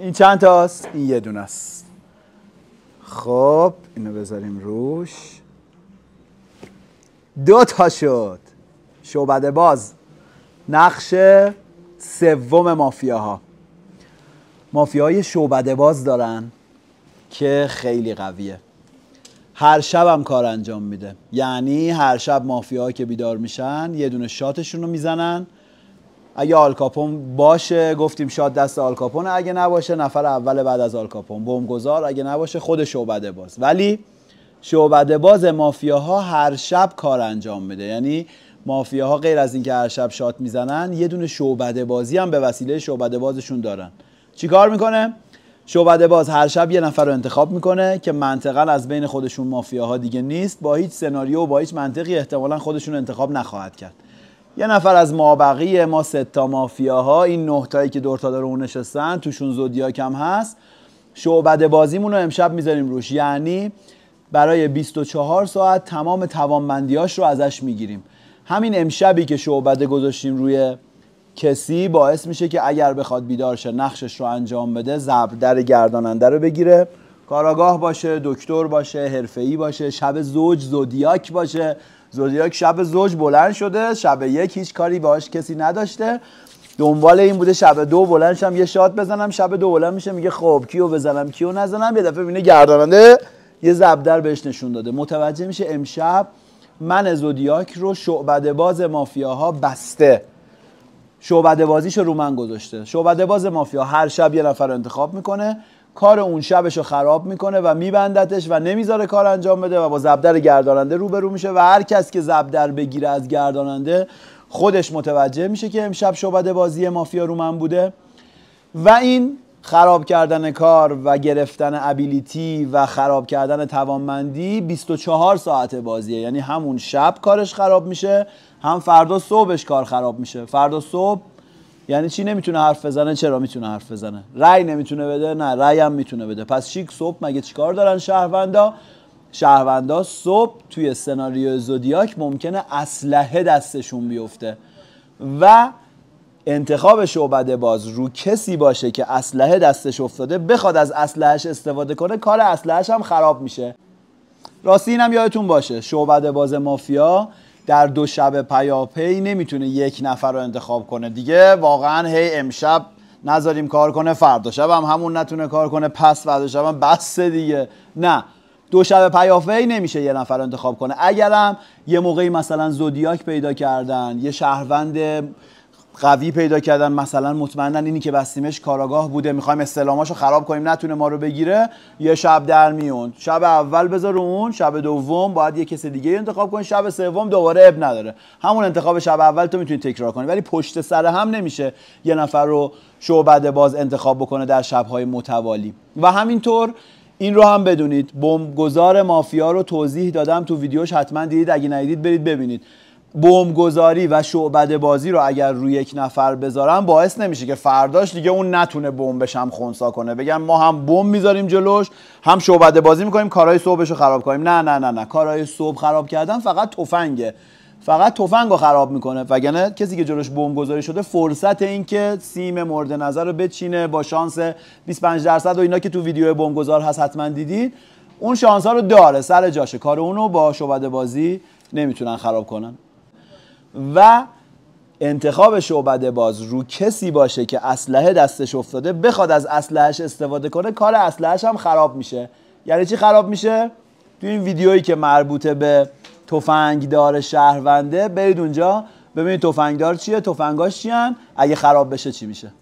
این چند تاست؟ این یه دونه است خب اینو بذاریم روش دو تا شد شعبده باز نقش سوم مافیاها مافیاهای شعبده باز دارن که خیلی قویه هر شب هم کار انجام میده یعنی هر شب مافیا که بیدار میشن یه دونه شاتشون رو میزنن اگه آلکاپون باشه گفتیم شاد دست آلکاپون اگه نباشه نفر اول بعد از آلکاپون گذار اگه نباشه خود شعبده باز ولی شعبده باز مافیاها هر شب کار انجام میده یعنی مافیاها غیر از اینکه هر شب شات میزنن یه دونه شعبده بازی هم به وسیله شعبده بازشون دارن چیکار میکنه شعبده باز هر شب یه نفر رو انتخاب میکنه که منطقا از بین خودشون مافیاها دیگه نیست با هیچ سناریو و با هیچ منطقی احتمالا خودشون انتخاب نخواهد کرد یه نفر از مابقی ما ستا مافیاها این نهتایی که دور تا اون نشستن توشون زودیاک کم هست شعبده بازیمون رو امشب میذاریم روش یعنی برای 24 ساعت تمام توانمندیاش رو ازش میگیریم همین امشبی که شعبده گذاشتیم روی کسی باعث میشه که اگر بخواد بیدار شه نقشش رو انجام بده زبر در گرداننده رو بگیره کاراگاه باشه دکتر باشه حرفه‌ای باشه شب زوج زودیاک باشه زودیاک شب زوج بلند شده شب یک هیچ کاری باهاش کسی نداشته دنبال این بوده شب دو بلند شم یه شات بزنم شب دو بلند میشه میگه خب کیو بزنم کیو نزنم یه دفعه میبینه گرداننده یه زبدر بهش نشون داده متوجه میشه امشب من زودیاک رو شعبده باز مافیاها بسته شعبده بازیش رو من گذاشته شعبده باز مافیا هر شب یه نفر انتخاب میکنه کار اون شبش رو خراب میکنه و میبندتش و نمیذاره کار انجام بده و با زبدر گرداننده روبرو میشه و هر کس که زبدر بگیره از گرداننده خودش متوجه میشه که امشب شعبده بازی مافیا رو من بوده و این خراب کردن کار و گرفتن ابیلیتی و خراب کردن توانمندی 24 ساعت بازیه یعنی همون شب کارش خراب میشه هم فردا صبحش کار خراب میشه فردا صبح یعنی چی نمیتونه حرف بزنه چرا میتونه حرف بزنه رأی نمیتونه بده نه رأی هم میتونه بده پس شیک صبح مگه چیکار دارن شهروندا شهروندا صبح توی سناریو زودیاک ممکنه اسلحه دستشون بیفته و انتخاب شعبدباز باز رو کسی باشه که اسلحه دستش افتاده بخواد از اسلحهش استفاده کنه کار اسلحهش هم خراب میشه راستی اینم یادتون باشه شعبدباز باز مافیا در دو شب پیاپی نمیتونه یک نفر رو انتخاب کنه دیگه واقعا هی امشب نذاریم کار کنه فردا شب هم همون نتونه کار کنه پس فردا شب هم بس دیگه نه دو شب پیاپی نمیشه یه نفر رو انتخاب کنه اگرم یه موقعی مثلا زودیاک پیدا کردن یه شهروند قوی پیدا کردن مثلا مطمئنا اینی که بستیمش کاراگاه بوده میخوایم استلاماشو خراب کنیم نتونه ما رو بگیره یه شب در میون شب اول بذار اون شب دوم باید یه کس دیگه انتخاب کنی شب سوم دوباره اب نداره همون انتخاب شب اول تو میتونی تکرار کنی ولی پشت سر هم نمیشه یه نفر رو شوبد باز انتخاب بکنه در شبهای متوالی و همینطور این رو هم بدونید بمبگذار مافیا رو توضیح دادم تو ویدیوش حتما دیدید اگه ندیدید برید ببینید بمبگذاری و شعبده بازی رو اگر روی یک نفر بذارن باعث نمیشه که فرداش دیگه اون نتونه بمبش هم خونسا کنه بگن ما هم بمب میذاریم جلوش هم شعبده بازی میکنیم کارهای صبحش رو خراب کنیم نه نه نه نه کارهای صبح خراب کردن فقط تفنگه فقط تفنگ رو خراب میکنه وگرنه کسی که جلوش بمب گذاری شده فرصت این که سیم مورد نظر رو بچینه با شانس 25 درصد و اینا که تو ویدیو بمب گذار هست حتما دیدید اون شانس رو داره سر جاشه کار اونو با شعبده بازی نمیتونن خراب کنن و انتخاب شعبده باز رو کسی باشه که اسلحه دستش افتاده بخواد از اسلحهش استفاده کنه کار اسلحهش هم خراب میشه یعنی چی خراب میشه تو این ویدیویی که مربوطه به تفنگدار شهرونده برید اونجا ببینید تفنگدار چیه تفنگاش چیان اگه خراب بشه چی میشه